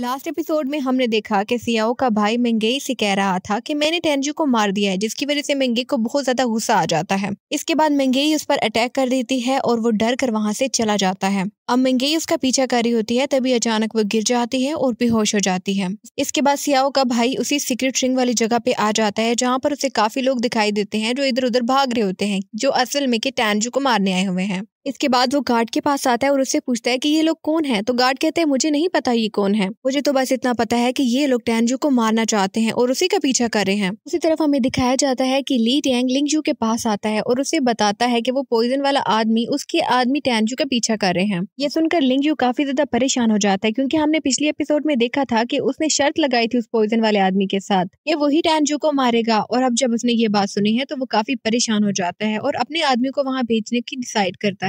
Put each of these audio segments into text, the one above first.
Last episode में हमने देखा कि सियाओ का भाई मंगेई से कह रहा था कि मैंने टेंजू को मार दिया है जिसकी वजह से मंगेई को बहुत ज्यादा गुस्सा आ जाता है इसके बाद मंगेई उस पर अटैक कर देती है और वो डर कर वहां से चला जाता है अब मंगेई उसका पीछा कर रही होती है तभी अचानक वो गिर जाती है और बेहोश हो जाती है इसके बाद सियाओ का भाई उसी सीक्रेट रिंग वाली जगह पे आ जाता है जहाँ पर उसे काफी लोग दिखाई देते हैं जो इधर उधर भाग रहे होते हैं जो असल में की टेंजू को मारने आए हुए हैं इसके बाद वो गार्ड के पास आता है और उससे पूछता है कि ये लोग कौन है तो गार्ड कहते हैं मुझे नहीं पता ये कौन है मुझे तो बस इतना पता है कि ये लोग टैनजू को मारना चाहते हैं और उसी का पीछा कर रहे हैं उसी तरफ हमें दिखाया जाता है कि ली टैंग लिंगजू के पास आता है और उसे बताता है कि वो पॉइजन वाला आदमी उसके आदमी टैनजू का पीछा कर रहे हैं ये सुनकर लिंगजू काफी ज्यादा परेशान हो जाता है क्योंकि हमने पिछले एपिसोड में देखा था कि उसने शर्त लगाई थी उस पॉइजन वाले आदमी के साथ ये वही टैनजू को मारेगा और अब जब उसने ये बात सुनी है तो वो काफी परेशान हो जाता है और अपने आदमी को वहाँ भेजने की डिसाइड करता है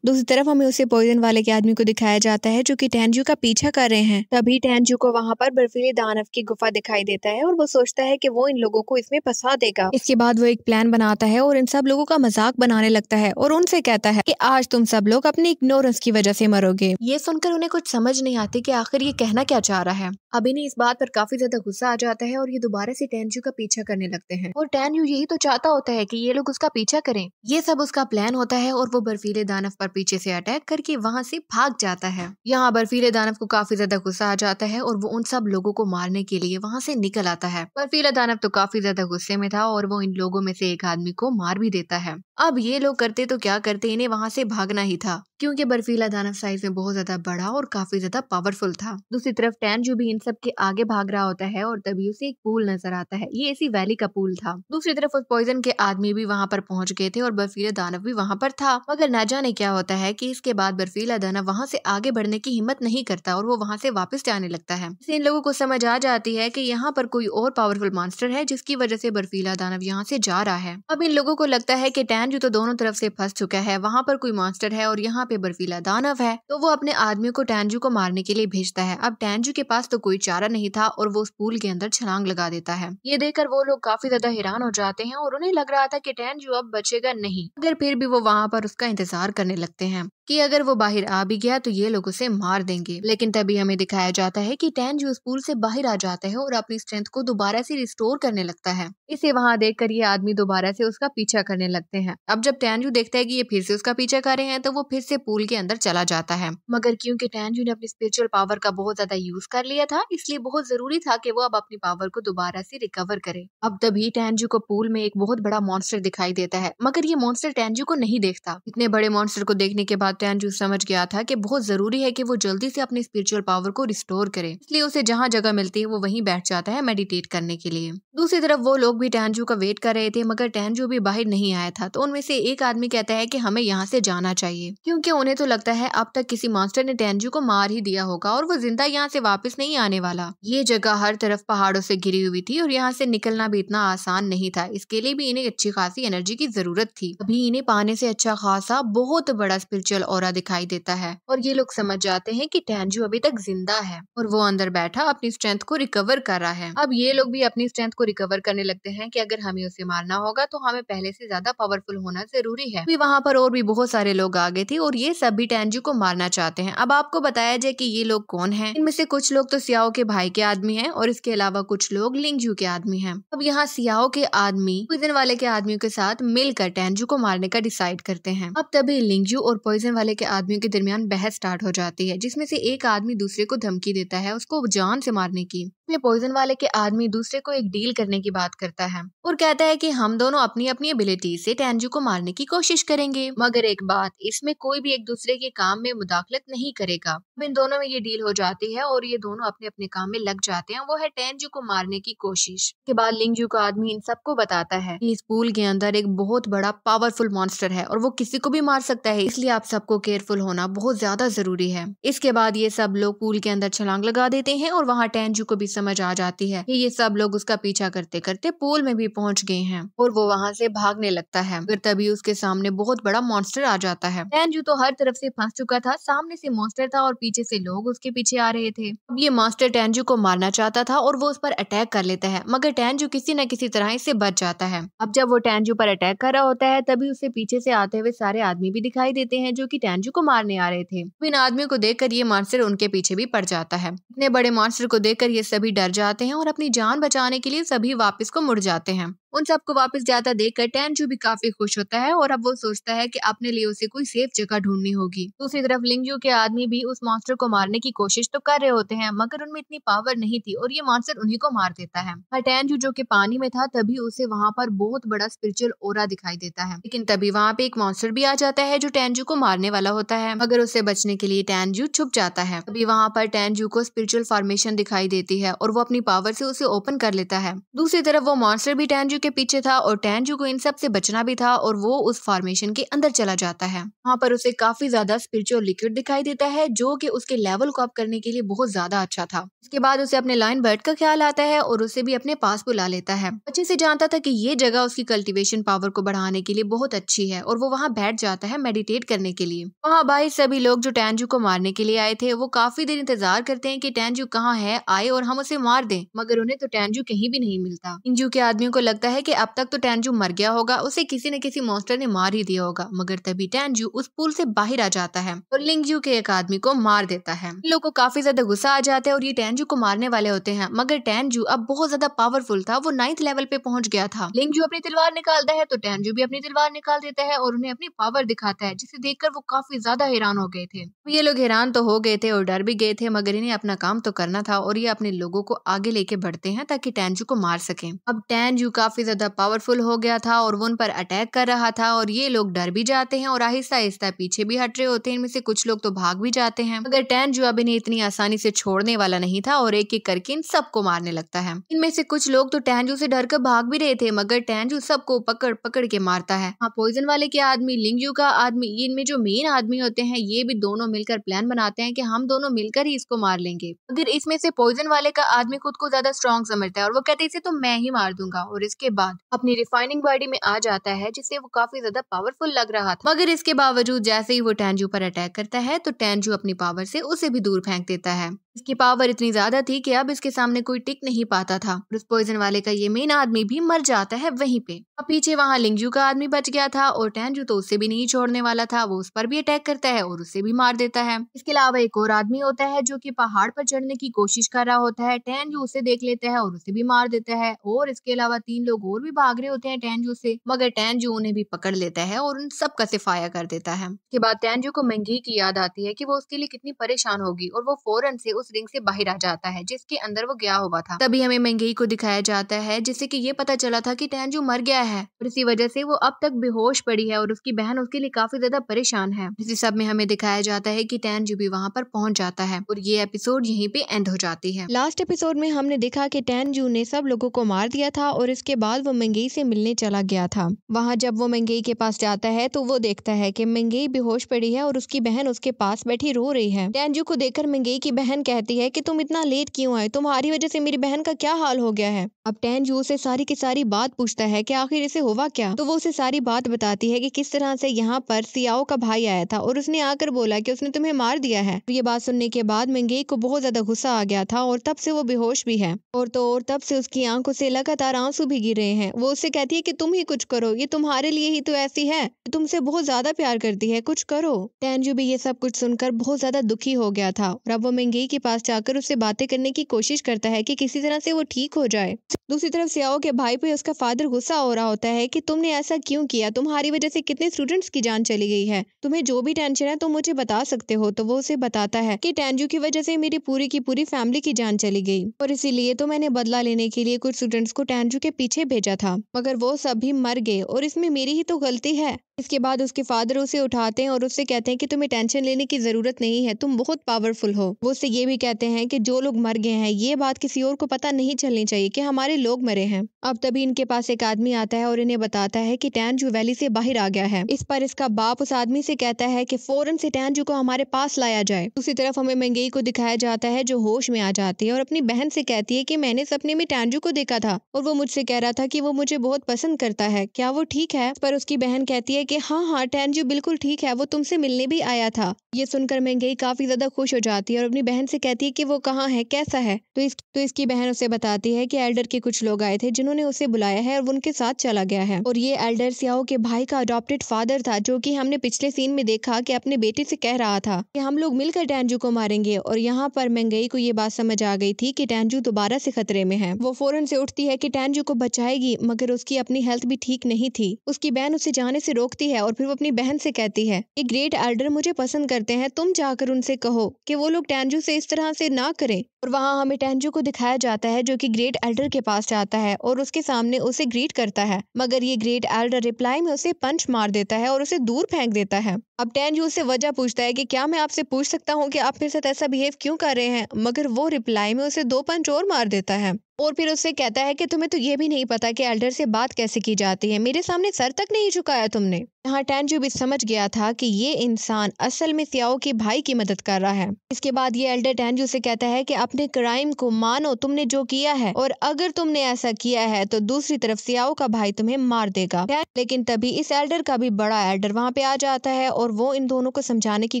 दूसरी तरफ हमें उसे पॉइजन वाले के आदमी को दिखाया जाता है जो कि टैनजू का पीछा कर रहे हैं तभी टैनजू को वहाँ पर बर्फीले दानव की गुफा दिखाई देता है और वो सोचता है की वो इन लोगों को इसमें फंसा देगा इसके बाद वो एक प्लान बनाता है और इन सब लोगों का मजाक बनाने लगता है और उनसे कहता है की आज तुम सब लोग अपने इग्नोरेंस की वजह से मरोगे ये सुनकर उन्हें कुछ समझ नहीं आती की आखिर ये कहना क्या चाह रहा है अभी नहीं इस बात पर काफी ज्यादा गुस्सा आ जाता है और ये दोबारा से टैनजू का पीछा करने लगते हैं और टैनजू यही तो चाहता होता है की ये लोग उसका पीछा करें ये सब उसका प्लान होता है और वो बर्फीले दानव पर पीछे से अटैक करके वहाँ से भाग जाता है यहाँ बर्फीले दानव को काफी ज्यादा गुस्सा आ जाता है और वो उन सब लोगों को मारने के लिए वहाँ से निकल आता है बर्फीला दानव तो काफी ज्यादा गुस्से में था और वो इन लोगों में से एक आदमी को मार भी देता है अब ये लोग करते तो क्या करते इन्हें वहाँ से भागना ही था क्योंकि बर्फीला दानव साइज में बहुत ज्यादा बड़ा और काफी ज्यादा पावरफुल था दूसरी तरफ टैन जो भी इन सब के आगे भाग रहा होता है और तभी उसे एक पूल नजर आता है ये इसी वैली का पूल था दूसरी तरफ उस पॉइजन के आदमी भी वहाँ पर पहुंच गए थे और बर्फीला दानव भी वहाँ पर था मगर न जाने क्या हो होता है कि इसके बाद बर्फीला दाना वहाँ से आगे बढ़ने की हिम्मत नहीं करता और वो वहाँ से वापस जाने लगता है इन लोगों को समझ आ जाती है कि यहाँ पर कोई और पावरफुल मास्टर है जिसकी वजह से बर्फीला दानव यहाँ से जा रहा है अब इन लोगों को लगता है टैन टैनजू तो दोनों तरफ से फंस चुका है वहाँ पर कोई मास्टर है और यहाँ पे बर्फीला दानव है तो वो अपने आदमी को टैनजू को मारने के लिए भेजता है अब टैनजू के पास तो कोई चारा नहीं था और वो उस पूल के अंदर छलांग लगा देता है ये देखकर वो लोग काफी ज्यादा हैरान हो जाते हैं और उन्हें लग रहा था की टैनजू अब बचेगा नहीं अगर फिर भी वो वहाँ पर उसका इंतजार करने लगता रखते हैं कि अगर वो बाहर आ भी गया तो ये लोग उसे मार देंगे लेकिन तभी हमें दिखाया जाता है कि टैन जो स्कूल से बाहर आ जाता है और अपनी स्ट्रेंथ को दोबारा से रिस्टोर करने लगता है इसे वहाँ देख कर ये आदमी दोबारा से उसका पीछा करने लगते हैं अब जब टैनजू देखता है कि ये फिर से उसका पीछा कर रहे हैं तो वो फिर से पूल के अंदर चला जाता है मगर क्योंकि टैनजू ने अपनी स्पिरिचुअल पावर का बहुत ज्यादा यूज कर लिया था इसलिए बहुत जरूरी था कि वो अब अपनी पावर को दोबारा से रिकवर करे अब तभी टैनजू को पूल में एक बहुत बड़ा मॉन्स्टर दिखाई देता है मगर ये मॉन्स्टर टैनजू को नहीं देखता इतने बड़े मॉन्स्टर को देखने के बाद टेन समझ गया था कि बहुत ज़रूरी है कि वो जल्दी से अपने स्पिरिचुअल पावर को रिस्टोर करे इसलिए उसे जहाँ जगह मिलती है वो वहीं बैठ जाता है मेडिटेट करने के लिए दूसरी तरफ वो लोग भी टहनजू का वेट कर रहे थे मगर टहनजू भी बाहर नहीं आया था तो उनमें से एक आदमी कहता है की हमें यहाँ से जाना चाहिए क्योंकि उन्हें तो लगता है अब तक किसी मास्टर ने टहनजू को मार ही दिया होगा और वो जिंदा यहाँ से वापस नहीं आने वाला ये जगह हर तरफ पहाड़ों से घिरी हुई थी और यहाँ से निकलना भी इतना आसान नहीं था इसके लिए भी इन्हें अच्छी खासी एनर्जी की जरूरत थी अभी इन्हें पाने से अच्छा खासा बहुत बड़ा स्पिरिचुअल और दिखाई देता है और ये लोग समझ जाते हैं कि टैनजू अभी तक जिंदा है और वो अंदर बैठा अपनी स्ट्रेंथ को रिकवर कर रहा है अब ये लोग भी अपनी स्ट्रेंथ को रिकवर करने लगते हैं कि अगर हमें उसे मारना होगा तो हमें पहले से ज्यादा पावरफुल होना जरूरी है वहाँ पर और भी बहुत सारे लोग आ गए थे और ये सभी टैनजू को मारना चाहते हैं अब आपको बताया जाए कि ये लोग कौन है इनमें से कुछ लोग तो सियाओ के भाई के आदमी है और इसके अलावा कुछ लोग लिंगजू के आदमी है अब यहाँ सियाओ के आदमी पॉइजन वाले के आदमियों के साथ मिलकर टैनजू को मारने का डिसाइड करते हैं अब तभी लिंगजू और पॉइजन कज़न वाले के आदमियों के दरमियान बहस स्टार्ट हो जाती है जिसमें से एक आदमी दूसरे को धमकी देता है उसको जान से मारने की पॉइजन वाले के आदमी दूसरे को एक डील करने की बात करता है और कहता है कि हम दोनों अपनी अपनी एबिलिटी से टेंजू को मारने की कोशिश करेंगे मगर एक बात इसमें कोई भी एक दूसरे के काम में मुदाखलत नहीं करेगा इन दोनों में ये डील हो जाती है और ये दोनों अपने अपने काम में लग जाते हैं वो है टेंजू को मारने की कोशिश के बाद लिंगजू का आदमी इन सबको बताता है कि इस पूल के अंदर एक बहुत बड़ा पावरफुल मॉन्स्टर है और वो किसी को भी मार सकता है इसलिए आप सबको केयरफुल होना बहुत ज्यादा जरूरी है इसके बाद ये सब लोग पूल के अंदर छलांग लगा देते हैं और वहाँ टेंजू को भी समझ आ जाती है कि ये सब लोग उसका पीछा करते करते पूल में भी पहुंच गए हैं और वो वहाँ से भागने लगता है फिर तभी उसके सामने बहुत बड़ा मॉन्स्टर आ जाता है टेंजू तो हर तरफ से फंस चुका था सामने से मॉन्स्टर था और पीछे पीछे से लोग उसके पीछे आ रहे थे अब ये मास्टर टैंजू को मारना चाहता था और वो उस पर अटैक कर लेता है मगर टैंजू किसी न किसी तरह इससे बच जाता है अब जब वो टैंजू पर अटैक कर रहा होता है तभी उसे पीछे से आते हुए सारे आदमी भी दिखाई देते हैं जो की टैंजू को मारने आ रहे थे इन आदमियों को कर ये मास्टर उनके पीछे भी पड़ जाता है इतने बड़े मास्टर को देखकर ये सभी डर जाते हैं और अपनी जान बचाने के लिए सभी वापिस को मुड़ जाते हैं उन सबको वापस जाता देखकर टैनजू भी काफी खुश होता है और अब वो सोचता है कि अपने लिए उसे कोई सेफ जगह ढूंढनी होगी दूसरी तरफ लिंगजू के आदमी भी उस मॉन्स्टर को मारने की कोशिश तो कर रहे होते हैं मगर उनमें इतनी पावर नहीं थी और ये मॉन्स्टर उन्हीं को मार देता है हटैनजू जो की पानी में था तभी उसे वहाँ पर बहुत बड़ा स्पिरिचुअल ओरा दिखाई देता है लेकिन तभी वहाँ पे एक मॉन्स्टर भी आ जाता है जो टैंजू को मारने वाला होता है मगर उसे बचने के लिए टैनजू छुप जाता है तभी वहाँ पर टैनजू को स्पिरिचुअल फॉर्मेशन दिखाई देती है और वो अपनी पावर से उसे ओपन कर लेता है दूसरी तरफ वो मॉन्स्टर भी टैनजू के पीछे था और टैंजू को इन सब से बचना भी था और वो उस फॉर्मेशन के अंदर चला जाता है वहाँ पर उसे काफी ज्यादा स्पिरिचुअल लिक्विड दिखाई देता है जो कि उसके लेवल को अप करने के लिए बहुत ज्यादा अच्छा था उसके बाद उसे अपने लाइन बर्ड का ख्याल आता है और उसे भी अपने पास बुला लेता है अच्छे से जानता था की ये जगह उसकी कल्टिवेशन पावर को बढ़ाने के लिए बहुत अच्छी है और वो वहाँ बैठ जाता है मेडिटेट करने के लिए वहाँ भाई सभी लोग जो टैंजू को मारने के लिए आए थे वो काफी देर इंतजार करते हैं की टैंजू कहाँ है आए और हम उसे मार दे मगर उन्हें तो टैंजू कहीं भी नहीं मिलता इंजू के आदमियों को लगता है कि अब तक तो टैनजू मर गया होगा उसे किसी न किसी मॉन्स्टर ने मार ही दिया होगा मगर तभी टैनजू उस पुल से बाहर आ जाता है और लिंगजू के एक आदमी को मार देता है लोग को काफी ज्यादा गुस्सा आ जाता है और ये टैनजू को मारने वाले होते हैं मगर टैनजू अब बहुत ज्यादा पावरफुल था वो नाइन्थ लेवल पे पहुंच गया था लिंगजू अपनी तलवार निकालता है तो टैनजू भी अपनी तलवार निकाल देता है और उन्हें अपनी पावर दिखाता है जिसे देख वो काफी ज्यादा हैरान हो गए थे ये लोग हैरान तो हो गए थे और डर भी गए थे मगर इन्हें अपना काम तो करना था और ये अपने लोगों को आगे लेके बढ़ते हैं ताकि टैनजू को मार सके अब टैनजू काफी काफ़ी ज़्यादा पावरफुल हो गया था और वो उन पर अटैक कर रहा था और ये लोग डर भी जाते हैं और आहिस्ता आहिस्ता पीछे भी हट रहे होते हैं इनमें से कुछ लोग तो भाग भी जाते हैं मगर टैन जो अब इन्हें इतनी आसानी से छोड़ने वाला नहीं था और एक एक करके इन सबको मारने लगता है इनमें से कुछ लोग तो टैनजू से डर कर भाग भी रहे थे मगर टैनजू सबको पकड़ पकड़ के मारता है हाँ पॉइजन वाले के आदमी लिंगजू का आदमी इनमें जो मेन आदमी होते हैं ये भी दोनों मिलकर प्लान बनाते हैं कि हम दोनों मिलकर ही इसको मार लेंगे मगर इसमें से पॉइजन वाले का आदमी खुद को ज्यादा स्ट्रॉन्ग समझता है और वो कहते इसे तो मैं ही मार दूंगा और इसके के बाद अपनी रिफाइनिंग बॉडी में आ जाता है जिससे वो काफी ज्यादा पावरफुल लग रहा था मगर इसके बावजूद जैसे ही वो टेंजू पर अटैक करता है तो टेंजू अपनी पावर से उसे भी दूर फेंक देता है इसकी पावर इतनी ज्यादा थी कि अब इसके सामने कोई टिक नहीं पाता था उस पॉइजन वाले का ये मेन आदमी भी मर जाता है वहीं पे अब पीछे वहाँ लिंगजू का आदमी बच गया था और टेंजू तो उसे भी नहीं छोड़ने वाला था वो उस पर भी अटैक करता है और उसे भी मार देता है इसके अलावा एक और आदमी होता है जो की पहाड़ पर चढ़ने की कोशिश कर रहा होता है टेंजू उसे देख लेता है और उसे भी मार देता है और इसके अलावा तीन लोग लोग और भी भाग रहे होते हैं टैनजू से मगर टैनजू उन्हें भी पकड़ लेता है और उन सब का सिफाया कर देता है के बाद टैनजू को मंगी की याद आती है कि वो उसके लिए कितनी परेशान होगी और वो फौरन से उस रिंग से बाहर आ जाता है जिसके अंदर वो गया हुआ था तभी हमें मंगी को दिखाया जाता है जिससे की ये पता चला था की टैनजू मर गया है और इसी वजह से वो अब तक बेहोश पड़ी है और उसकी बहन उसके लिए काफी ज्यादा परेशान है इसी सब में हमें दिखाया जाता है की टैनजू भी वहाँ पर पहुँच जाता है और ये एपिसोड यहीं पे एंड हो जाती है लास्ट एपिसोड में हमने देखा की टैनजू ने सब लोगों को मार दिया था और इसके बाद वो मंगई से मिलने चला गया था वहाँ जब वो मंगई के पास जाता है तो वो देखता है कि मंगई बेहोश पड़ी है और उसकी बहन उसके पास बैठी रो रही है टेंजू को देखकर मंगई की बहन कहती है कि तुम इतना लेट क्यों आए तुम्हारी वजह से मेरी बहन का क्या हाल हो गया है अब टेंजू उसे सारी की सारी बात पूछता है की आखिर इसे हुआ क्या तो वो उसे सारी बात बताती है की किस तरह से यहाँ पर सियाओ का भाई आया था और उसने आकर बोला की उसने तुम्हें मार दिया है तो ये बात सुनने के बाद मंगई को बहुत ज्यादा गुस्सा आ गया था और तब से वो बेहोश भी है और तो और तब से उसकी आंखों से लगातार आंसू भी ही रहे हैं वो उससे कहती है कि तुम ही कुछ करो ये तुम्हारे लिए ही तो ऐसी है तुमसे बहुत ज्यादा प्यार करती है कुछ करो टैनजू भी ये सब कुछ सुनकर बहुत ज्यादा दुखी हो गया था और अब वो मेंगेई के पास जाकर उससे बातें करने की कोशिश करता है कि किसी तरह से वो ठीक हो जाए दूसरी तरफ सियाओ के भाई पे उसका फादर गुस्सा हो रहा होता है की तुमने ऐसा क्यूँ किया तुम्हारी वजह से कितने स्टूडेंट्स की जान चली गई है तुम्हें जो भी टेंशन है तुम तो मुझे बता सकते हो तो वो उसे बताता है की टेंजू की वजह से मेरी पूरी की पूरी फैमिली की जान चली गई और इसीलिए तो मैंने बदला लेने के लिए कुछ स्टूडेंट्स को टेंजू के पीछे पीछे भेजा था मगर वो सभी मर गए और इसमें मेरी ही तो गलती है इसके बाद उसके फादर उसे उठाते हैं और उससे कहते हैं कि तुम्हें टेंशन लेने की ज़रूरत नहीं है तुम बहुत पावरफुल हो वो उससे ये भी कहते हैं कि जो लोग मर गए हैं ये बात किसी और को पता नहीं चलनी चाहिए कि हमारे लोग मरे हैं अब तभी इनके पास एक आदमी आता है और इन्हें बताता है कि टैंजू वैली से बाहर आ गया है इस पर इसका बाप उस आदमी से कहता है की फ़ौरन से टैंजू को हमारे पास लाया जाए दूसरी तरफ हमें मंगेई को दिखाया जाता है जो होश में आ जाती है और अपनी बहन से कहती है की मैंने सपने में टैंजू को देखा था और वो मुझसे कह रहा रहा था कि वो मुझे बहुत पसंद करता है क्या वो ठीक है पर उसकी बहन कहती है कि हाँ हाँ टैन जो बिल्कुल ठीक है वो तुमसे मिलने भी आया था ये सुनकर महंगई काफी ज्यादा खुश हो जाती है और अपनी बहन से कहती है कि वो कहाँ है कैसा है तो इस तो इसकी बहन उसे बताती है कि एल्डर के कुछ लोग आए थे जिन्होंने उसे बुलाया है और उनके साथ चला गया है और ये एल्डर सियाओ के भाई का अडोप्टेड फादर था जो की हमने पिछले सीन में देखा की अपने बेटे से कह रहा था की हम लोग मिलकर टैनजू को मारेंगे और यहाँ पर महंगई को ये बात समझ आ गई थी की टैनजू दोबारा से खतरे में है वो फौरन से उठती है की टैनजू को बचा जाएगी मगर उसकी अपनी हेल्थ भी ठीक नहीं थी उसकी बहन उसे जाने से रोकती है और फिर वो अपनी बहन से कहती है ये ग्रेट एल्डर मुझे पसंद करते हैं तुम जाकर उनसे कहो कि वो लोग टेंजू से इस तरह से ना करें और वहाँ हमें टेंजू को दिखाया जाता है जो कि ग्रेट एल्डर के पास जाता है और उसके सामने उसे ग्रीट करता है मगर ये ग्रेट एल्डर रिप्लाई में उसे पंच मार देता है और उसे दूर फेंक देता है अब टेंजू उससे वजह पूछता है कि क्या मैं आपसे पूछ सकता हूँ कि आप मेरे साथ ऐसा बिहेव क्यों कर रहे हैं मगर वो रिप्लाई में उसे दो पंच और मार देता है और फिर उससे कहता है कि तुम्हें तो ये भी नहीं पता कि एल्डर से बात कैसे की जाती है मेरे सामने सर तक नहीं झुकाया तुमने यहाँ टैनजू भी समझ गया था कि ये इंसान असल में सियाओ के भाई की मदद कर रहा है इसके बाद ये एल्डर टैंजू से कहता है कि अपने क्राइम को मानो तुमने जो किया है और अगर तुमने ऐसा किया है तो दूसरी तरफ सियाओ का भाई तुम्हें मार देगा लेकिन तभी इस एल्डर का भी बड़ा एल्डर वहाँ पे आ जाता है और वो इन दोनों को समझाने की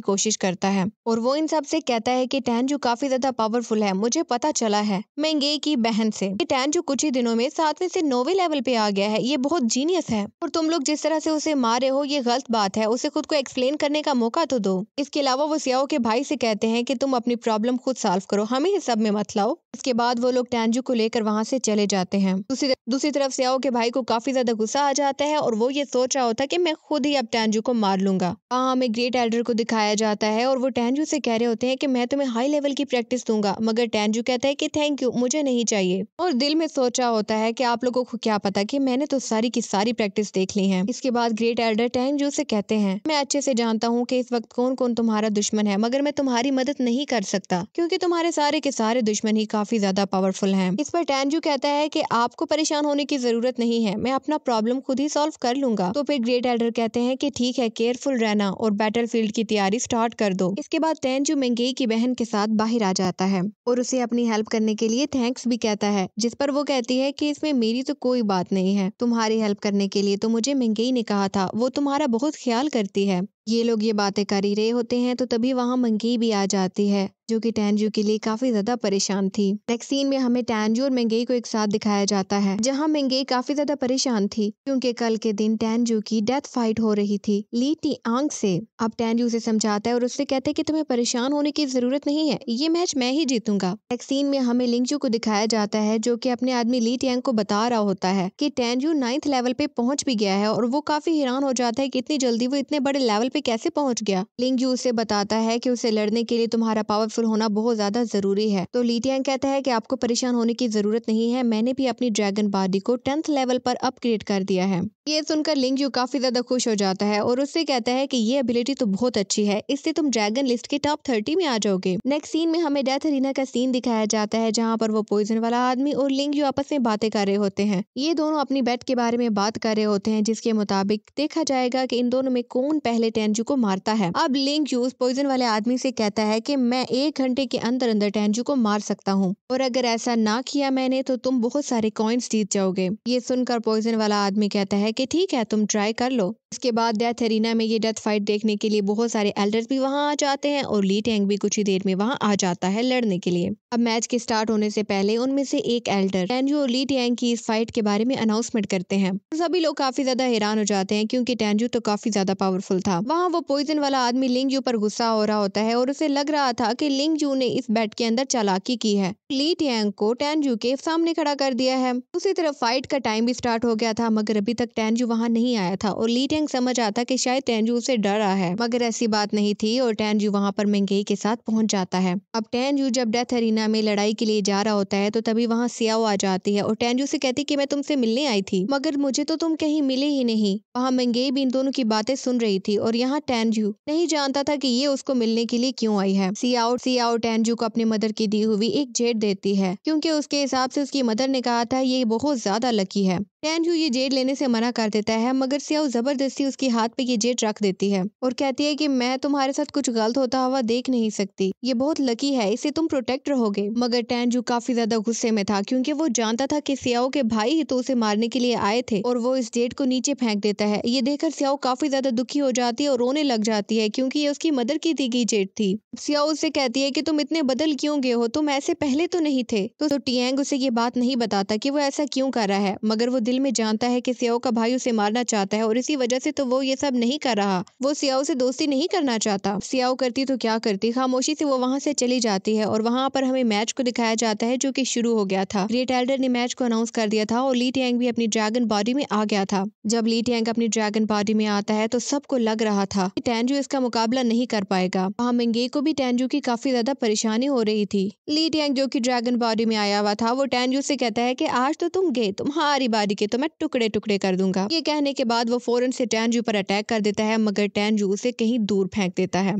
कोशिश करता है और वो इन सब से कहता है की टैंजू काफी ज्यादा पावरफुल है मुझे पता चला है महंगे की बहन से टेंजू कुछ ही दिनों में सातवें से नौवे लेवल पे आ गया है ये बहुत जीनियस है और तुम लोग जिस तरह से उसे मारे रहे हो ये गलत बात है उसे खुद को एक्सप्लेन करने का मौका तो दो इसके अलावा वो सियाओ के भाई से कहते हैं कि तुम अपनी प्रॉब्लम खुद सॉल्व करो हमें सब में मत लाओ इसके बाद वो लोग टैंजू को लेकर वहाँ से चले जाते हैं दूसरी दूसरी तरफ सियाओ के भाई को काफी ज्यादा गुस्सा आ जाता है और वो ये सोच रहा होता है की मैं खुद ही अब टैंजू को मार लूंगा हाँ हमें ग्रेट एल्डर को दिखाया जाता है और वो टैंजू से कह रहे होते हैं की मैं तुम्हें हाई लेवल की प्रैक्टिस दूंगा मगर टैंजू कहता है की थैंक यू मुझे नहीं चाहिए और दिल में सोचा होता है की आप लोगों को क्या पता की मैंने तो सारी की सारी प्रैक्टिस देख ली है इसके बाद ग्रेट एल्डर मर्डर टैंक जो उसे कहते हैं मैं अच्छे से जानता हूँ कि इस वक्त कौन कौन तुम्हारा दुश्मन है मगर मैं तुम्हारी मदद नहीं कर सकता क्योंकि तुम्हारे सारे के सारे दुश्मन ही काफी ज्यादा पावरफुल हैं इस पर टैंजू कहता है कि आपको परेशान होने की जरूरत नहीं है मैं अपना प्रॉब्लम खुद ही सॉल्व कर लूंगा तो फिर ग्रेट एल्डर कहते हैं कि ठीक है केयरफुल रहना और बैटल की तैयारी स्टार्ट कर दो इसके बाद टैंजू मेंगेई की बहन के साथ बाहर आ जाता है और उसे अपनी हेल्प करने के लिए थैंक्स भी कहता है जिस पर वो कहती है की इसमें मेरी तो कोई बात नहीं है तुम्हारी हेल्प करने के लिए तो मुझे मेंगेई ने कहा था वो तुम्हारा बहुत ख्याल करती है ये लोग ये बातें कर ही रहे होते हैं तो तभी वहाँ मंकी भी आ जाती है जो कि टैंजू के लिए काफी ज्यादा परेशान थी नेक्स्ट सीन में हमें टैंजू और मंगई को एक साथ दिखाया जाता है जहाँ मंगई काफी ज्यादा परेशान थी क्योंकि कल के दिन टैंजू की डेथ फाइट हो रही थी ली टी आंग से अब टैंजू उसे समझाता है और उससे कहते हैं कि तुम्हें परेशान होने की जरूरत नहीं है ये मैच मैं ही जीतूंगा नेक्स्ट सीन में हमें लिंगजू को दिखाया जाता है जो की अपने आदमी ली टैंग को बता रहा होता है की टैंजू नाइन्थ लेवल पे पहुंच भी गया है और वो काफी हैरान हो जाता है की इतनी जल्दी वो इतने बड़े लेवल पे कैसे पहुंच गया लिंग यू उसे बताता है कि उसे लड़ने के लिए तुम्हारा पावरफुल होना बहुत ज्यादा जरूरी है तो लीटियांग कहता है कि आपको परेशान होने की जरूरत नहीं है मैंने भी अपनी ड्रैगन बॉडी को टेंथ लेवल पर अपग्रेड कर दिया है ये सुनकर लिंग यू काफी ज्यादा खुश हो जाता है और उससे कहता है की ये एबिलिटी तो बहुत अच्छी है इससे तुम ड्रैगन लिस्ट के टॉप थर्टी में आ जाओगे नेक्स्ट सीन में हमें डेथ अरीना का सीन दिखाया जाता है जहाँ पर वो पॉइजन वाला आदमी और लिंग यू आपस में बातें कर रहे होते हैं ये दोनों अपनी बेट के बारे में बात कर रहे होते हैं जिसके मुताबिक देखा जाएगा की इन दोनों में कौन पहले टेंजू को मारता है अब लिंक यूज पॉइजन वाले आदमी से कहता है कि मैं एक घंटे के अंदर अंदर टेंजू को मार सकता हूँ और अगर ऐसा ना किया मैंने तो तुम बहुत सारे कॉइन्स जीत जाओगे ये सुनकर पॉइजन वाला आदमी कहता है की ठीक है तुम ट्राई कर लो इसके बाद डेथ एरिना में ये डेथ फाइट देखने के लिए बहुत सारे एल्डर भी वहाँ आ जाते हैं और ली टैंग भी कुछ ही देर में वहाँ आ जाता है लड़ने के लिए अब मैच के स्टार्ट होने से पहले उनमें से एक एल्डर टेंजू और ली टैंग की इस फाइट के बारे में अनाउंसमेंट करते हैं सभी लोग काफी ज्यादा हैरान हो जाते हैं क्योंकि टेंजू तो काफी ज्यादा पावरफुल था वहाँ वो पॉइजन वाला आदमी लिंग यू पर गुस्सा हो रहा होता है और उसे लग रहा था कि लिंग यू ने इस बेड के अंदर चालाकी की है ली टैंग को टैनजू के सामने खड़ा कर दिया है दूसरी तरफ फाइट का टाइम भी स्टार्ट हो गया था मगर अभी तक टैनजू वहाँ नहीं आया था और ली टैंग समझ आता कि शायद टैनजू उसे डर रहा है मगर ऐसी बात नहीं थी और टैनजू वहाँ पर महंगई के साथ पहुंच जाता है अब टैनजू जब डेथ हरीना में लड़ाई के लिए जा रहा होता है तो तभी वहाँ सियाओ आ जाती है और टैनजू से कहती की मैं तुमसे मिलने आई थी मगर मुझे तो तुम कहीं मिले ही नहीं वहाँ महंगई भी इन दोनों की बातें सुन रही थी और यहाँ टैनजू नहीं जानता था कि ये उसको मिलने के लिए क्यों आई है सियाओ सियाओ टैनजू को अपने मदर की दी हुई एक जेट देती है क्योंकि उसके हिसाब से उसकी मदर ने कहा था ये बहुत ज्यादा लकी है टैनह्यू ये जेड लेने से मना कर देता है मगर सियाओ जबरदस्ती उसके हाथ पे ये जेड रख देती है और कहती है कि मैं तुम्हारे साथ कुछ गलत होता हुआ देख नहीं सकती ये बहुत लकी है इसे तुम प्रोटेक्ट रहोगे मगर टैनजू काफी ज्यादा गुस्से में था क्योंकि वो जानता था कि सियाओ के भाई ही तो उसे मारने के लिए आए थे और वो इस जेड को नीचे फेंक देता है ये देखकर सियाओ काफी ज्यादा दुखी हो जाती है और रोने लग जाती है क्योंकि ये उसकी मदर की दी गई जेड थी सियाओ उसे कहती है की तुम इतने बदल क्यों गए हो तुम ऐसे पहले तो नहीं थे तो टियांग उसे ये बात नहीं बताता की वो ऐसा क्यों कर रहा है मगर वो दिल में जानता है कि सियाओ का भाई उसे मारना चाहता है और इसी वजह से तो वो ये सब नहीं कर रहा वो सियाओ से दोस्ती नहीं करना चाहता सियाओ करती तो क्या करती खामोशी से वो वहाँ से चली जाती है और वहाँ पर हमें मैच को दिखाया जाता है जो की शुरू हो गया था ग्रेट एल्डर ने मैच को अनाउंस कर दिया था और लीट टैंग भी अपनी ड्रैगन बॉडी में आ गया था जब लीट टैंग अपनी ड्रैगन बॉडी में आता है तो सबको लग रहा था की टेंजू इसका मुकाबला नहीं कर पाएगा वहाँ मंगे को भी टेंजू की काफी ज्यादा परेशानी हो रही थी लीट टैंग जो की ड्रैगन बॉडी में आया हुआ था वो टेंजू से कहता है की आज तो तुम गए तुम्हारी बॉडी के तो मैं टुकड़े टुकड़े कर दूंगा ये कहने के बाद वो फौरन से टैनजू पर अटैक कर देता है मगर टैनजू उसे कहीं दूर फेंक देता है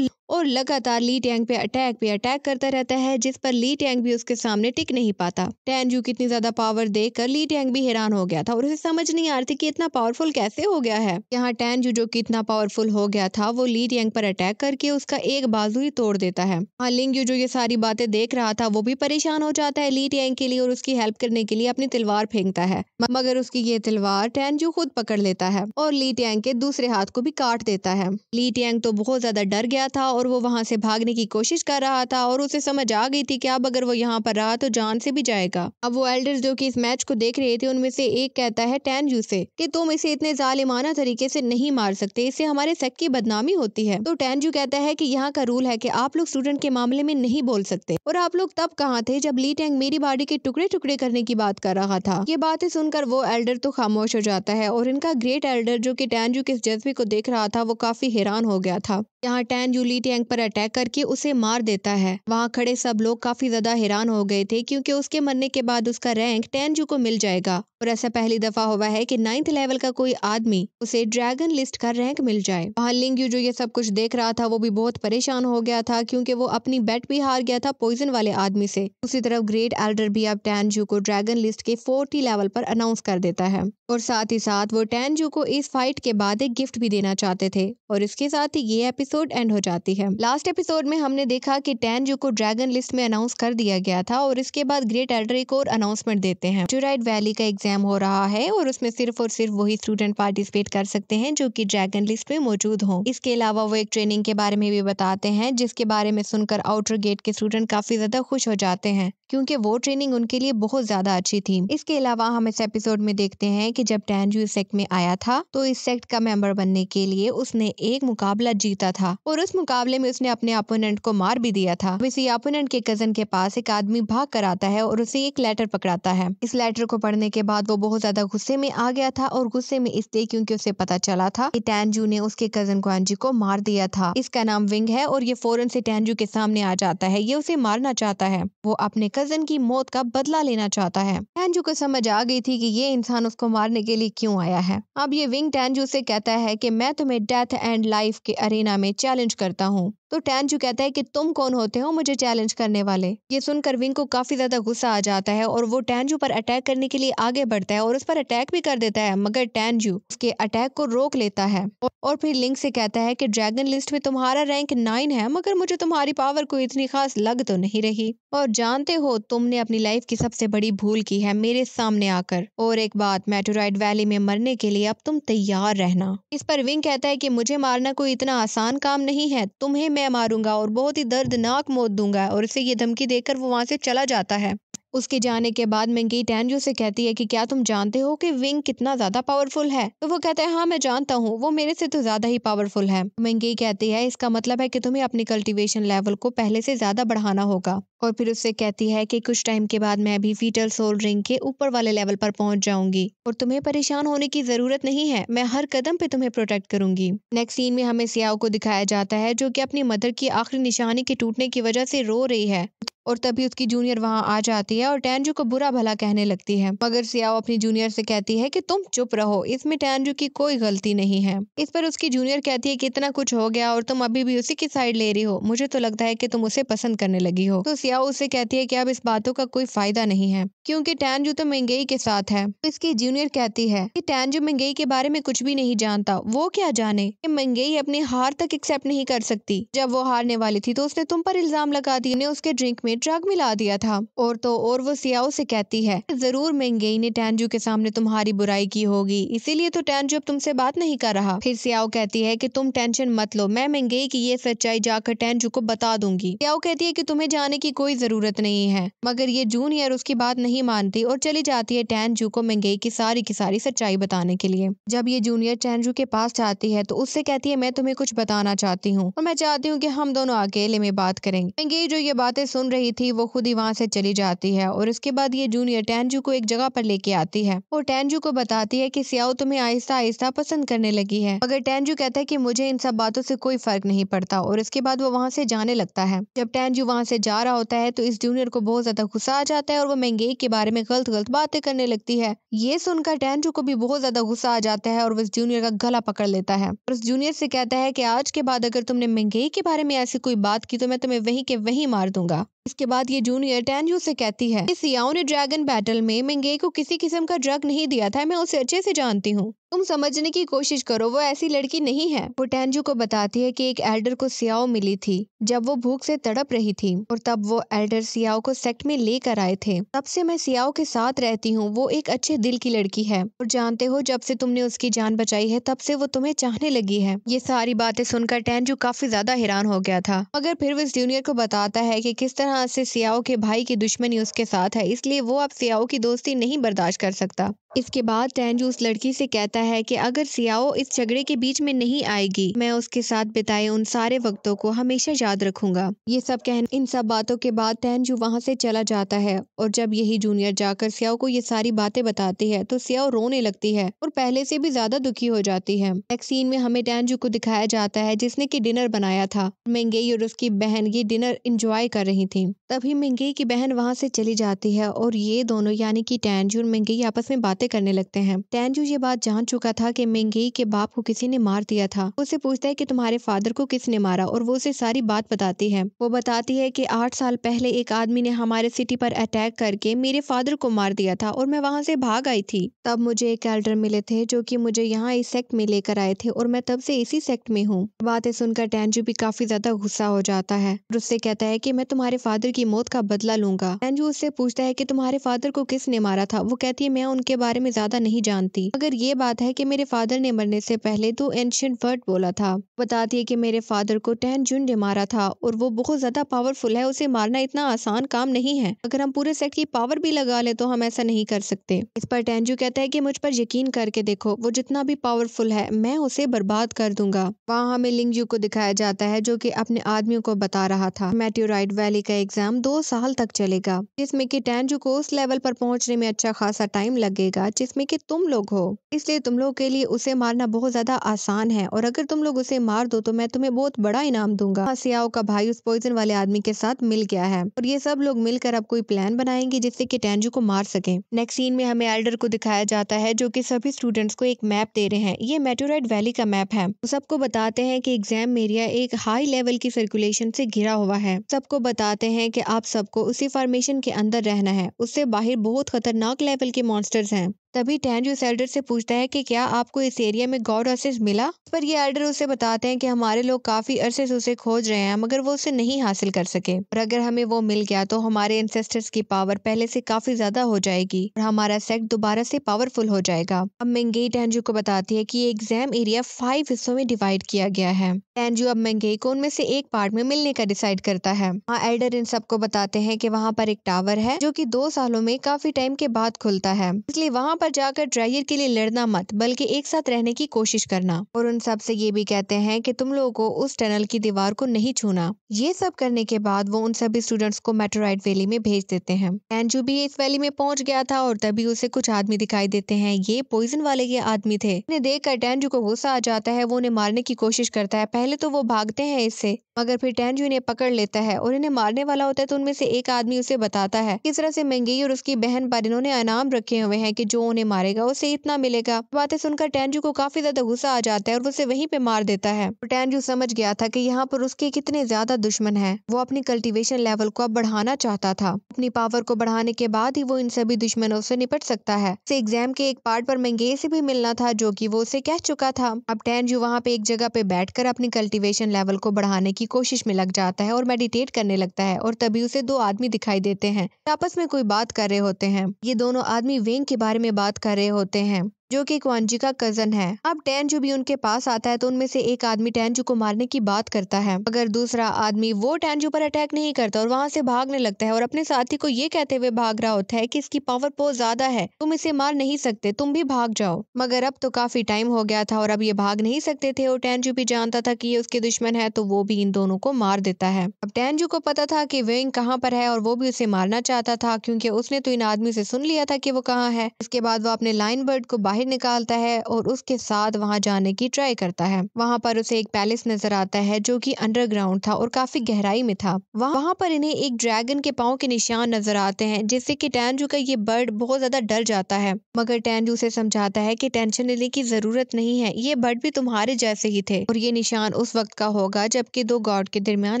और लगातार ली टैंग पे अटैक पे अटैक करता रहता है जिस पर ली टैंग भी उसके सामने टिक नहीं पाता टैन यू कितनी ज्यादा पावर देकर ली टैंग भी हैरान हो गया था और उसे समझ नहीं आ रही थी कि इतना पावरफुल कैसे हो गया है यहाँ टैन यू जो कितना पावरफुल हो गया था वो ली टैंग पर अटैक करके उसका एक बाजू ही तोड़ देता है हाँ लिंग यू जो ये सारी बातें देख रहा था वो भी परेशान हो जाता है ली टैंग के लिए और उसकी हेल्प करने के लिए अपनी तलवार फेंकता है मगर उसकी ये तलवार टैन यू खुद पकड़ लेता है और ली टैंग के दूसरे हाथ को भी काट देता है ली टैंग तो बहुत ज्यादा डर गया था और वो वहाँ से भागने की कोशिश कर रहा था और उसे समझ आ गई थी कि अब अगर वो यहाँ पर रहा तो जान से भी जाएगा अब वो एल्डर्स जो कि इस मैच को देख रहे थे उनमें से एक कहता है टैन यू से कि तुम इसे इतने जालिमाना तरीके से नहीं मार सकते इससे हमारे सेक की बदनामी होती है तो टैनजू कहता है की यहाँ का रूल है की आप लोग स्टूडेंट के मामले में नहीं बोल सकते और आप लोग तब कहाँ थे जब ली टैंग मेरी बॉडी के टुकड़े टुकड़े करने की बात कर रहा था ये बातें सुनकर वो एल्डर तो खामोश हो जाता है और इनका ग्रेट एल्डर जो की टैनजू के जज्बे को देख रहा था वो काफी हैरान हो गया था यहाँ टैन जूली टैंक पर अटैक करके उसे मार देता है वहाँ खड़े सब लोग काफी ज्यादा हैरान हो गए थे क्योंकि उसके मरने के बाद उसका रैंक टैनजू को मिल जाएगा और ऐसा पहली दफा हुआ है कि नाइन्थ लेवल का कोई आदमी उसे ड्रैगन लिस्ट का रैंक मिल जाए वहाँ लिंग यू जो ये सब कुछ देख रहा था वो भी बहुत परेशान हो गया था क्यूँकी वो अपनी बेट भी हार गया था पॉइजन वाले आदमी से उसी तरफ ग्रेट एल्डर भी अब टैनजू को ड्रैगन लिस्ट के फोर्टी लेवल पर अनाउंस कर देता है और साथ ही साथ वो टैनजू को इस फाइट के बाद एक गिफ्ट भी देना चाहते थे और इसके साथ ही ये एपिसोड एपिसोड एंड हो जाती है लास्ट एपिसोड में हमने देखा कि टैनजू को ड्रैगन लिस्ट में अनाउंस कर दिया गया था और इसके बाद ग्रेट एल्डर एक और अनाउंसमेंट देते हैं ट्यूराइड वैली का एग्जाम हो रहा है और उसमें सिर्फ और सिर्फ वही स्टूडेंट पार्टिसिपेट कर सकते हैं जो की ड्रैगन लिस्ट में मौजूद हो इसके अलावा वो एक ट्रेनिंग के बारे में भी बताते हैं जिसके बारे में सुनकर आउटर गेट के स्टूडेंट काफी ज्यादा खुश हो जाते हैं क्योंकि वो ट्रेनिंग उनके लिए बहुत ज्यादा अच्छी थी इसके अलावा हम इस एपिसोड में देखते हैं कि जब टैनजू इस सेक्ट में आया था तो इस सेक्ट का मेंबर बनने के लिए उसने एक मुकाबला जीता था था और उस मुकाबले में उसने अपने अपोनेंट को मार भी दिया था इसी अपोनेंट के कजन के पास एक आदमी भाग कर आता है और उसे एक लेटर पकड़ाता है इस लेटर को पढ़ने के बाद वो बहुत ज्यादा गुस्से में आ गया था और गुस्से में इसलिए क्योंकि उसे पता चला था कि टैनजू ने उसके कजन को क्वानजी को मार दिया था इसका नाम विंग है और ये फौरन से टैनजू के सामने आ जाता है ये उसे मारना चाहता है वो अपने कजन की मौत का बदला लेना चाहता है टैनजू को समझ आ गई थी कि ये इंसान उसको मारने के लिए क्यों आया है अब ये विंग टैनजू से कहता है कि मैं तुम्हें डेथ एंड लाइफ के अरेना में चैलेंज करता हूँ तो टैंजू कहता है कि तुम कौन होते हो मुझे चैलेंज करने वाले ये सुनकर विंग को काफ़ी ज़्यादा गुस्सा आ जाता है और वो टैंजू पर अटैक करने के लिए आगे बढ़ता है और उस पर अटैक भी कर देता है मगर टैंजू उसके अटैक को रोक लेता है और फिर लिंक से कहता है कि ड्रैगन लिस्ट में तुम्हारा रैंक नाइन है मगर मुझे तुम्हारी पावर कोई इतनी खास लग तो नहीं रही और जानते हो तुमने अपनी लाइफ की सबसे बड़ी भूल की है मेरे सामने आकर और एक बात मेटोराइड वैली में मरने के लिए अब तुम तैयार रहना इस पर विंग कहता है कि मुझे मारना कोई इतना आसान काम नहीं है तुम्हें मैं मारूंगा और बहुत ही दर्दनाक मौत दूंगा और उसे ये धमकी देकर वो वहाँ से चला जाता है उसके जाने के बाद मंगी टैनजू से कहती है कि क्या तुम जानते हो कि विंग कितना ज्यादा पावरफुल है तो वो कहता है हाँ मैं जानता हूँ वो मेरे से तो ज्यादा ही पावरफुल है मंगी कहती है इसका मतलब है कि तुम्हें अपने कल्टीवेशन लेवल को पहले से ज्यादा बढ़ाना होगा और फिर उससे कहती है कि कुछ टाइम के बाद मैं भी फीटल सोल रिंग के ऊपर वाले लेवल पर पहुंच जाऊंगी और तुम्हें परेशान होने की जरूरत नहीं है मैं हर कदम पे तुम्हें प्रोटेक्ट करूंगी नेक्स्ट सीन में हमें सियाओ को दिखाया जाता है जो कि अपनी मदर की आखिरी निशानी के टूटने की वजह से रो रही है और तभी उसकी जूनियर वहाँ आ जाती है और टैनजू को बुरा भला कहने लगती है मगर सियाओ अपनी जूनियर से कहती है कि तुम चुप रहो इसमें टैनजू की कोई गलती नहीं है इस पर उसकी जूनियर कहती है कि इतना कुछ हो गया और तुम अभी भी उसी की साइड ले रही हो मुझे तो लगता है कि तुम उसे पसंद करने लगी हो तो सियाओ उसे कहती है कि अब इस बातों का कोई फायदा नहीं है क्योंकि टैनजू तो मंगेई के साथ है तो इसकी जूनियर कहती है कि टैनजू मंगेई के बारे में कुछ भी नहीं जानता वो क्या जाने कि मंगेई अपनी हार तक एक्सेप्ट नहीं कर सकती जब वो हारने वाली थी तो उसने तुम पर इल्जाम लगा दिया उसके ड्रिंक में में ड्रग मिला दिया था और तो और वो सियाओ से कहती है जरूर मेंगेई ने टेंजू के सामने तुम्हारी बुराई की होगी इसीलिए तो टैंजू अब तुमसे बात नहीं कर रहा फिर सियाओ कहती है कि तुम टेंशन मत लो मैं मेंगेई की ये सच्चाई जाकर टैनजू को बता दूंगी सियाओ कहती है की तुम्हें जाने की कोई जरूरत नहीं है मगर ये जूनियर उसकी बात नहीं मानती और चली जाती है टैनजू को मेंगेई की सारी की सारी सच्चाई बताने के लिए जब ये जूनियर टैनजू के पास जाती है तो उससे कहती है मैं तुम्हें कुछ बताना चाहती हूँ और मैं चाहती हूँ की हम दोनों अकेले में बात करेंगे मेंगेई जो ये बातें सुन रही रही थी वो खुद ही वहाँ से चली जाती है और उसके बाद ये जूनियर टैनजू को एक जगह पर लेके आती है और टैनजू को बताती है की सियाओ तुम्हें आहिस्ता आहिस्ता पसंद करने लगी है मगर टैनजू कहता है की मुझे इन सब बातों से कोई फर्क नहीं पड़ता और इसके बाद वो वहाँ से जाने लगता है जब टैनजू वहाँ से जा रहा होता है तो इस जूनियर को बहुत ज्यादा गुस्सा आ जाता है और वो महंगे के बारे में गलत गलत बातें करने लगती है ये सुनकर टैनजू को भी बहुत ज्यादा गुस्सा आ जाता है और वो इस जूनियर का गला पकड़ लेता है और उस जूनियर से कहता है की आज के बाद अगर तुमने महंगे के बारे में ऐसी कोई बात की तो मैं तुम्हें वहीं के वही मार दूंगा इसके बाद ये जूनियर टैनयू से कहती है इस सियाओ ने ड्रैगन बैटल में मेंगे को किसी किस्म का ड्रग नहीं दिया था मैं उसे अच्छे से जानती हूँ तुम समझने की कोशिश करो वो ऐसी लड़की नहीं है वो टैनजू को बताती है कि एक एल्डर को सियाओ मिली थी जब वो भूख से तड़प रही थी और तब वो एल्डर सियाओ को सेक्ट में लेकर आए थे तब से मैं सियाओ के साथ रहती हूँ वो एक अच्छे दिल की लड़की है और जानते हो जब से तुमने उसकी जान बचाई है तब से वो तुम्हें चाहने लगी है ये सारी बातें सुनकर टैनजू काफी ज्यादा हैरान हो गया था मगर फिर वो जूनियर को बताता है की किस तरह तरह से सियाओ के भाई की दुश्मनी उसके साथ है इसलिए वो अब सियाओ की दोस्ती नहीं बर्दाश्त कर सकता इसके बाद टैंजू उस लड़की से कहता है कि अगर सियाओ इस झगड़े के बीच में नहीं आएगी मैं उसके साथ बिताए उन सारे वक्तों को हमेशा याद रखूंगा ये सब कहने इन सब बातों के बाद टैंजू वहाँ से चला जाता है और जब यही जूनियर जाकर सियाओ को ये सारी बातें बताती है तो सियाओ रोने लगती है और पहले से भी ज्यादा दुखी हो जाती है वैक्सीन में हमें टैंजू को दिखाया जाता है जिसने की डिनर बनाया था मेंगेई और उसकी बहन ये डिनर इंजॉय कर रही थी तभी मेंगेई की बहन वहाँ से चली जाती है और ये दोनों यानी की टैंजू और मेंगेई आपस में बातें बातें करने लगते हैं तैनजू ये बात जान चुका था कि मेंगेई के बाप को किसी ने मार दिया था उसे पूछता है कि तुम्हारे फादर को किसने मारा और वो उसे सारी बात बताती है वो बताती है कि आठ साल पहले एक आदमी ने हमारे सिटी पर अटैक करके मेरे फादर को मार दिया था और मैं वहाँ से भाग आई थी तब मुझे एक एल्डर मिले थे जो कि मुझे यहाँ इस सेक्ट में लेकर आए थे और मैं तब से इसी सेक्ट में हूँ बातें सुनकर टेंजू भी काफी ज्यादा गुस्सा हो जाता है उससे कहता है कि मैं तुम्हारे फादर की मौत का बदला लूंगा टेंजू उससे पूछता है कि तुम्हारे फादर को किसने मारा था वो कहती है मैं उनके बारे बारे में ज़्यादा नहीं जानती अगर ये बात है की मेरे फादर ने मरने से पहले तो एंशियंट वर्ड बोला था बताती है की मेरे फादर को टहन जून ने मारा था और वो बहुत ज़्यादा पावरफुल है उसे मारना इतना आसान काम नहीं है अगर हम पूरे सेट की पावर भी लगा ले तो हम ऐसा नहीं कर सकते इस पर टेंजू कहता है कि मुझ पर यकीन करके देखो वो जितना भी पावरफुल है मैं उसे बर्बाद कर दूंगा वहाँ हमें लिंगजू को दिखाया जाता है जो कि अपने आदमियों को बता रहा था मेट्योराइड वैली का एग्जाम दो साल तक चलेगा जिसमे की टेंजू को उस लेवल पर पहुँचने में अच्छा खासा टाइम लगेगा होगा जिसमें कि तुम लोग हो इसलिए तुम लोग के लिए उसे मारना बहुत ज़्यादा आसान है और अगर तुम लोग उसे मार दो तो मैं तुम्हें बहुत बड़ा इनाम दूंगा हसियाओ का भाई उस पॉइजन वाले आदमी के साथ मिल गया है और ये सब लोग मिलकर अब कोई प्लान बनाएंगे जिससे की टेंजू को मार सके नेक्स्ट सीन में हमें एल्डर को दिखाया जाता है जो की सभी स्टूडेंट्स को एक मैप दे रहे हैं ये मेटोराइट वैली का मैप है सबको बताते हैं की एग्जाम एरिया एक हाई लेवल की सर्कुलेशन से घिरा हुआ है सबको बताते हैं की आप सबको उसी फॉर्मेशन के अंदर रहना है उससे बाहर बहुत खतरनाक लेवल के मॉन्स्टर्स हैं हैं। तभी टहन उस एल्डर से पूछता है कि क्या आपको इस एरिया में गॉड असेस मिला पर ये एल्डर उसे बताते हैं कि हमारे लोग काफ़ी अरसे से उसे खोज रहे हैं मगर वो उसे नहीं हासिल कर सके और अगर हमें वो मिल गया तो हमारे इंसेस्टर्स की पावर पहले से काफ़ी ज़्यादा हो जाएगी और हमारा सेक्ट दोबारा से पावरफुल हो जाएगा अब मेंगेई टहनजू को बताती है की ये एग्जाम एरिया फाइव हिस्सों में डिवाइड किया गया है टेंजू अब मेंगेई को उनमें से एक पार्ट में मिलने का डिसाइड करता है वहाँ एल्डर इन सबको बताते हैं की वहाँ पर एक टावर है जो की दो सालों में काफी टाइम के बाद खुलता है इसलिए वहाँ पर जाकर ड्रायर के लिए लड़ना मत बल्कि एक साथ रहने की कोशिश करना और उन सब से ये भी कहते हैं कि तुम लोगों को उस टनल की दीवार को नहीं छूना ये सब करने के बाद वो उन सभी स्टूडेंट्स को मेट्रोराइट वैली में भेज देते हैं एंजू भी इस वैली में पहुंच गया था और तभी उसे कुछ आदमी दिखाई देते हैं ये पॉइजन वाले ये आदमी थे उन्हें देखकर डैनजू को गुस्सा आ जाता है वो उन्हें मारने की कोशिश करता है पहले तो वो भागते हैं इससे मगर फिर टैनजू इन्हें पकड़ लेता है और इन्हें मारने वाला होता है तो उनमें से एक आदमी उसे बताता है किस तरह से मंगी और उसकी बहन पर इन्होंने अनाम रखे हुए हैं कि जो उन्हें मारेगा उसे इतना मिलेगा बातें सुनकर टैनजू को काफी ज्यादा गुस्सा आ जाता है और उसे वहीं पे मार देता है तो टैनजू समझ गया था की यहाँ पर उसके कितने ज्यादा दुश्मन है वो अपनी कल्टिवेशन लेवल को अब बढ़ाना चाहता था अपनी पावर को बढ़ाने के बाद ही वो इन सभी दुश्मनों से निपट सकता है उसे एग्जाम के एक पार्ट पर मंगे से भी मिलना था जो की वो उसे कह चुका था अब टैनजू वहाँ पे एक जगह पे बैठ अपनी कल्टिवेशन लेवल को बढ़ाने की की कोशिश में लग जाता है और मेडिटेट करने लगता है और तभी उसे दो आदमी दिखाई देते हैं आपस में कोई बात कर रहे होते हैं ये दोनों आदमी वेंग के बारे में बात कर रहे होते हैं जो कि क्वानजी का कजन है अब टेंजू भी उनके पास आता है तो उनमें से एक आदमी टेंजू को मारने की बात करता है अगर दूसरा आदमी वो टैनजू पर अटैक नहीं करता और वहाँ से भागने लगता है और अपने साथी को ये कहते हुए भाग रहा होता है की इसकी पावर बहुत ज्यादा है तुम इसे मार नहीं सकते तुम भी भाग जाओ मगर अब तो काफी टाइम हो गया था और अब ये भाग नहीं सकते थे और टेंजू भी जानता था की ये उसके दुश्मन है तो वो भी इन दोनों को मार देता है अब टैनजू को पता था की वेंग कहाँ पर है और वो भी उसे मारना चाहता था क्यूँकी उसने तो इन आदमी से सुन लिया था की वो कहाँ है इसके बाद वो अपने लाइन बर्ड को बाहर बाहर निकालता है और उसके साथ वहाँ जाने की ट्राई करता है वहाँ पर उसे एक पैलेस नजर आता है जो कि अंडरग्राउंड था और काफी गहराई में था वहाँ पर इन्हें एक ड्रैगन के पाओ के निशान नजर आते हैं जिससे कि टैनजू का ये बर्ड बहुत ज्यादा डर जाता है मगर टैनजू उसे समझाता है की टेंशन लेने की जरूरत नहीं है ये बर्ड भी तुम्हारे जैसे ही थे और ये निशान उस वक्त का होगा जबकि दो गॉड के दरमियान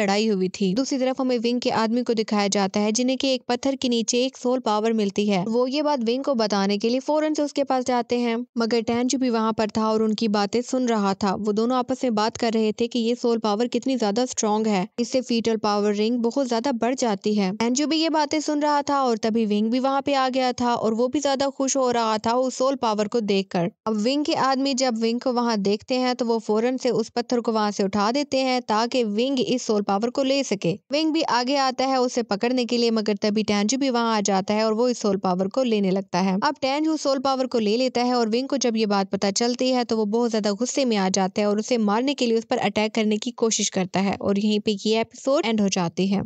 लड़ाई हुई थी दूसरी तरफ हमें विंग के आदमी को दिखाया जाता है जिन्हें की एक पत्थर के नीचे एक सोल पावर मिलती है वो ये बात विंग को बताने के लिए फौरन से उसके पास जाते हैं हैं मगर टैंज भी वहाँ पर था और उनकी बातें सुन रहा था वो दोनों आपस में बात कर रहे थे कि ये सोल पावर कितनी ज्यादा स्ट्रांग है इससे फीटल पावर रिंग बहुत ज्यादा बढ़ जाती है एंजू भी ये बातें सुन रहा था और तभी विंग भी वहाँ पे आ गया था और वो भी ज्यादा खुश हो रहा था उस सोल पावर को देख कर अब विंग के आदमी जब विंग को वहाँ देखते हैं तो वो फौरन से उस पत्थर को वहाँ से उठा देते हैं ताकि विंग इस सोल पावर को ले सके विंग भी आगे आता है उसे पकड़ने के लिए मगर तभी टैंजू भी वहाँ आ जाता है और वो इस सोल पावर को लेने लगता है अब टैंजू सोल पावर को ले लेता है है और विंग को जब ये बात पता चलती है तो वो बहुत ज़्यादा गुस्से में आ जाता है और उसे मारने के लिए उस पर अटैक करने की कोशिश करता है और यहीं पे ये एपिसोड एंड हो जाती है